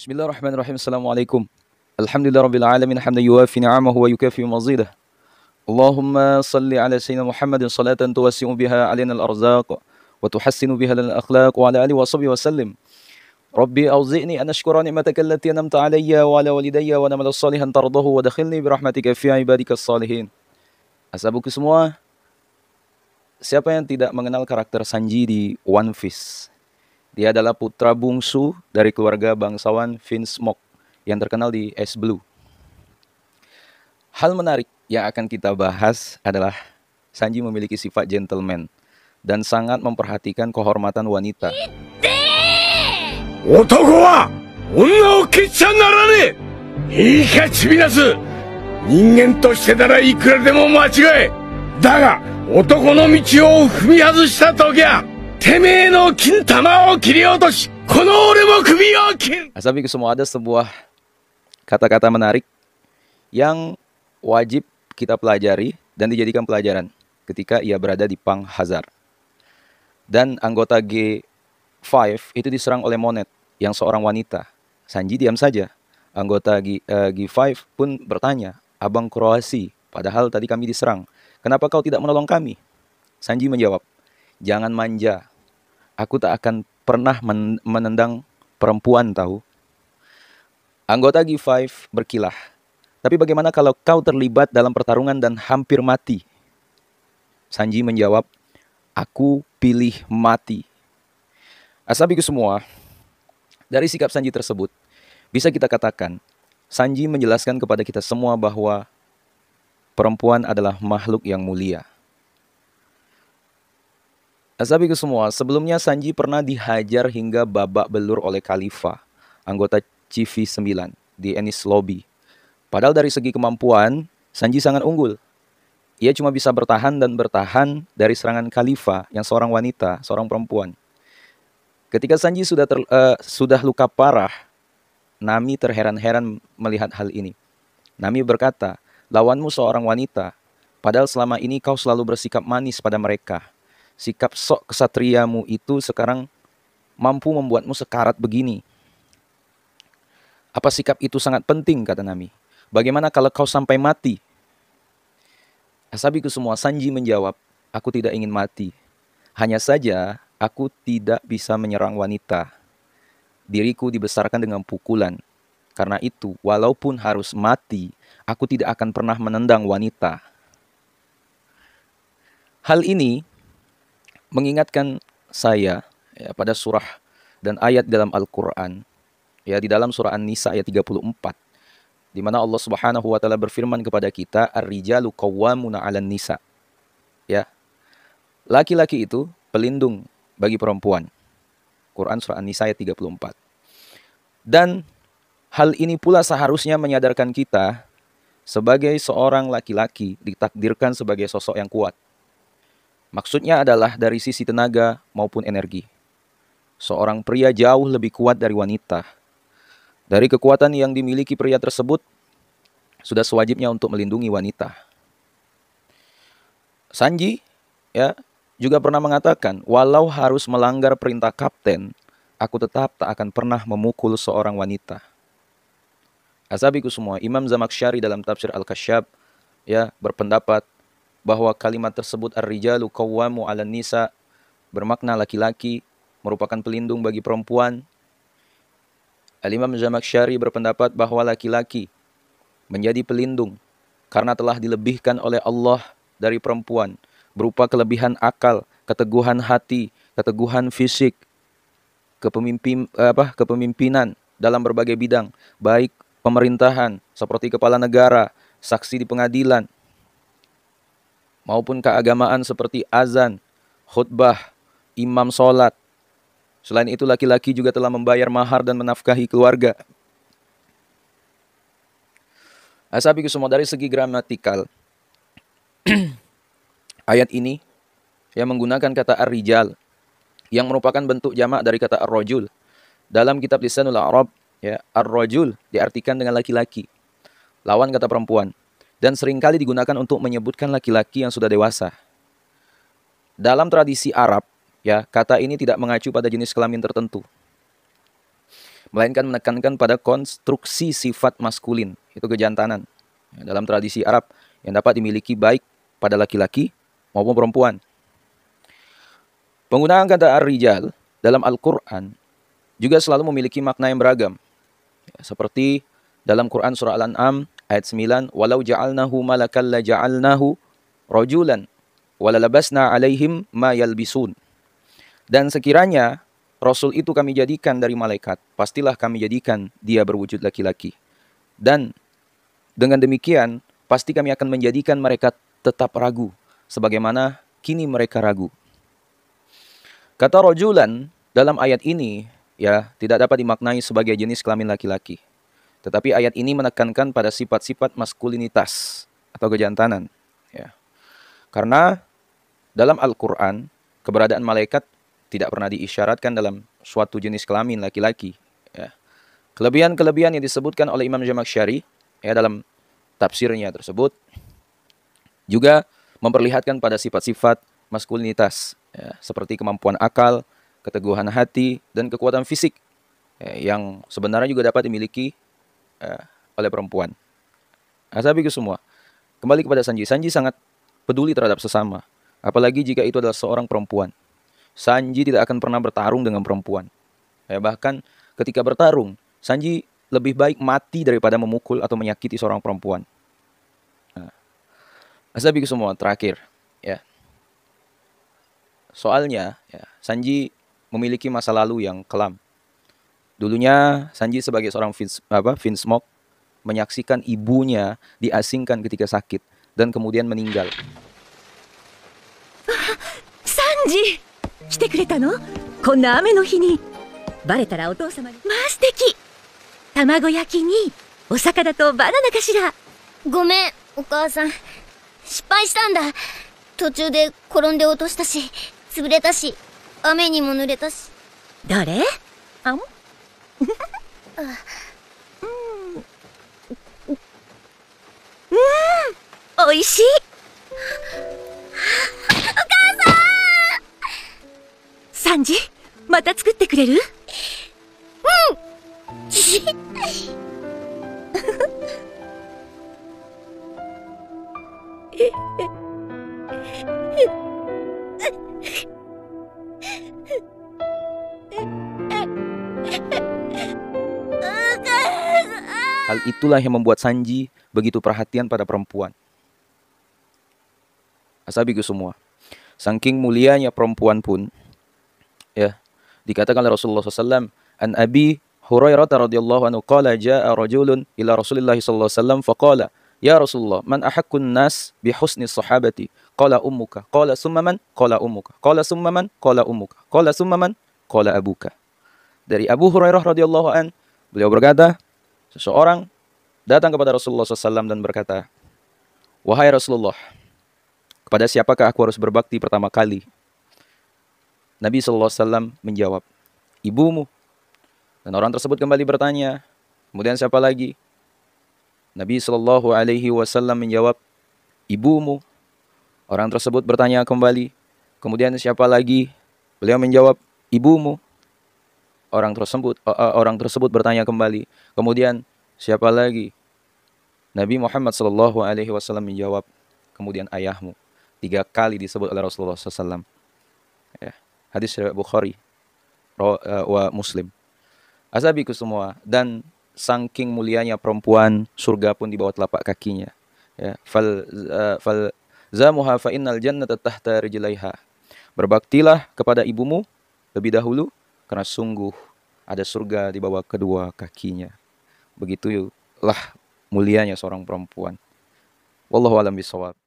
بسم الله الرحمن الرحيم السلام عليكم الحمد لله رب العالمين حمدا يوافي نعمه ويكافئ مزيده اللهم صل على سيدنا محمد صلاة توسع بها علينا الأرزاق وتحسن بها لنا الأخلاق وعلى آله وصحبه وسلم ربي أوزئني أن أشكر نعمتك التي أنمت علي وعلى والدي الصالح أن ترضه ودخلني برحمتك في عبادك الصالحين أسابك semua Siapa yang tidak mengenal karakter Sanji di One Piece? Dia adalah putra bungsu dari keluarga bangsawan Vince Smoke yang terkenal di S Blue. Hal menarik yang akan kita bahas adalah Sanji memiliki sifat gentleman dan sangat memperhatikan kehormatan wanita. Daga てめえの金玉を切り落とし、この俺も首を切る。Asalamualaikum semua ada sebuah kata-kata menarik yang wajib kita pelajari dan dijadikan pelajaran ketika ia berada di Pang Hazar. Dan anggota G5 itu diserang oleh Monet yang seorang wanita. Sanji diam saja. Anggota G, uh, eh, G5 pun bertanya, Abang Kroasi, padahal tadi kami diserang. Kenapa kau tidak menolong kami? Sanji menjawab, jangan manja. Aku tak akan pernah menendang perempuan tahu. Anggota G5 berkilah. Tapi bagaimana kalau kau terlibat dalam pertarungan dan hampir mati? Sanji menjawab, aku pilih mati. Asabiku semua, dari sikap Sanji tersebut, bisa kita katakan, Sanji menjelaskan kepada kita semua bahwa perempuan adalah makhluk yang mulia ke semua, sebelumnya Sanji pernah dihajar hingga babak belur oleh Khalifa, anggota CV9 di Ennis Lobby. Padahal dari segi kemampuan, Sanji sangat unggul. Ia cuma bisa bertahan dan bertahan dari serangan Khalifa yang seorang wanita, seorang perempuan. Ketika Sanji sudah ter, uh, sudah luka parah, Nami terheran-heran melihat hal ini. Nami berkata, "Lawanmu seorang wanita, padahal selama ini kau selalu bersikap manis pada mereka." sikap sok kesatriamu itu sekarang mampu membuatmu sekarat begini. Apa sikap itu sangat penting kata Nami. Bagaimana kalau kau sampai mati? Asabiku semua Sanji menjawab, aku tidak ingin mati. Hanya saja aku tidak bisa menyerang wanita. Diriku dibesarkan dengan pukulan. Karena itu, walaupun harus mati, aku tidak akan pernah menendang wanita. Hal ini mengingatkan saya ya, pada surah dan ayat dalam Al-Quran ya di dalam surah An-Nisa ayat 34 di mana Allah Subhanahu wa taala berfirman kepada kita ar-rijalu qawwamuna 'alan nisa ya laki-laki itu pelindung bagi perempuan Quran surah An-Nisa ayat 34 dan hal ini pula seharusnya menyadarkan kita sebagai seorang laki-laki ditakdirkan sebagai sosok yang kuat Maksudnya adalah dari sisi tenaga maupun energi. Seorang pria jauh lebih kuat dari wanita. Dari kekuatan yang dimiliki pria tersebut, sudah sewajibnya untuk melindungi wanita. Sanji ya juga pernah mengatakan, walau harus melanggar perintah kapten, aku tetap tak akan pernah memukul seorang wanita. Asabiku semua, Imam Zamakshari dalam tafsir Al-Kasyab ya berpendapat bahwa kalimat tersebut ar-rijalu qawwamu 'alan nisa bermakna laki-laki merupakan pelindung bagi perempuan. Al-Imam Zamakhsyari berpendapat bahwa laki-laki menjadi pelindung karena telah dilebihkan oleh Allah dari perempuan berupa kelebihan akal, keteguhan hati, keteguhan fisik, kepemimpin apa kepemimpinan dalam berbagai bidang, baik pemerintahan seperti kepala negara, saksi di pengadilan, maupun keagamaan seperti azan, khutbah, imam solat. Selain itu laki-laki juga telah membayar mahar dan menafkahi keluarga. Asabi semua dari segi gramatikal. Ayat ini yang menggunakan kata ar-rijal yang merupakan bentuk jamak dari kata ar-rajul. Dalam kitab Lisanul Arab, ya, ar-rajul diartikan dengan laki-laki. Lawan kata perempuan dan seringkali digunakan untuk menyebutkan laki-laki yang sudah dewasa. Dalam tradisi Arab, ya, kata ini tidak mengacu pada jenis kelamin tertentu. Melainkan menekankan pada konstruksi sifat maskulin, itu kejantanan. Ya, dalam tradisi Arab yang dapat dimiliki baik pada laki-laki maupun perempuan. Penggunaan kata ar-rijal dalam Al-Quran juga selalu memiliki makna yang beragam. Ya, seperti dalam Quran Surah Al-An'am Ayat 9, "Walau ja'alnahu malakan la ja'alnahu rajulan walalabasna 'alaihim ma yalbisun." Dan sekiranya Rasul itu kami jadikan dari malaikat, pastilah kami jadikan dia berwujud laki-laki. Dan dengan demikian, pasti kami akan menjadikan mereka tetap ragu, sebagaimana kini mereka ragu. Kata rajulan dalam ayat ini, ya tidak dapat dimaknai sebagai jenis kelamin laki-laki. Tetapi ayat ini menekankan pada sifat-sifat maskulinitas atau kejantanan. Ya. Karena dalam Al-Quran, keberadaan malaikat tidak pernah diisyaratkan dalam suatu jenis kelamin laki-laki. Ya. Kelebihan-kelebihan yang disebutkan oleh Imam Syari ya, dalam tafsirnya tersebut juga memperlihatkan pada sifat-sifat maskulinitas ya, seperti kemampuan akal, keteguhan hati, dan kekuatan fisik ya, yang sebenarnya juga dapat dimiliki uh, oleh perempuan. Nah, saya semua. Kembali kepada Sanji. Sanji sangat peduli terhadap sesama. Apalagi jika itu adalah seorang perempuan. Sanji tidak akan pernah bertarung dengan perempuan. Ya, bahkan ketika bertarung, Sanji lebih baik mati daripada memukul atau menyakiti seorang perempuan. Nah, saya semua terakhir. Ya. Soalnya, ya, Sanji memiliki masa lalu yang kelam. Dulunya Sanji sebagai seorang Vince, apa, Vince Mock menyaksikan ibunya diasingkan ketika sakit dan kemudian meninggal. Sanji, kite kureta no? Konna ame no hi ni. Baretara otousamani. Ma suteki. Tamago yaki ni osakada to banana kashira? Gomen, nureta shi. 失敗したんだ。途中で転んで落としたし、潰れたし、雨にも濡れたし。誰あんうんうんおいしいお母さんサンジまた作ってくれるうんえっ Hal itulah yang membuat Sanji begitu perhatian pada perempuan. Asabiku semua. Saking mulianya perempuan pun, ya dikatakan oleh Rasulullah SAW, An Abi Hurairah radhiyallahu anhu qala jaa rajulun ila Rasulillah sallallahu alaihi wasallam faqala ya Rasulullah man ahakkun nas bi husni sahabati qala ummuka qala summa man qala ummuka qala summa man qala ummuka qala summa man qala abuka dari Abu Hurairah radhiyallahu an beliau berkata Seseorang datang kepada Rasulullah SAW dan berkata, Wahai Rasulullah, kepada siapakah aku harus berbakti pertama kali? Nabi SAW menjawab, Ibumu. Dan orang tersebut kembali bertanya, kemudian siapa lagi? Nabi SAW menjawab, ibumu. Orang tersebut bertanya kembali, kemudian siapa lagi? Beliau menjawab, ibumu. Orang tersebut eh, eh, orang tersebut bertanya kembali. Kemudian siapa lagi? Nabi Muhammad Shallallahu Alaihi Wasallam menjawab. Kemudian ayahmu. Tiga kali disebut oleh Rasulullah SAW. Ya. Hadis riwayat Bukhari eh, wa Muslim. Azabiku semua dan saking mulianya perempuan surga pun di bawah telapak kakinya. Ya. Fal, uh, fal zamuha fa innal jannata tahta rijlaiha. Berbaktilah kepada ibumu lebih dahulu karena sungguh ada surga di bawah kedua kakinya. Begitulah mulianya seorang perempuan. Wallahu alam bisawab.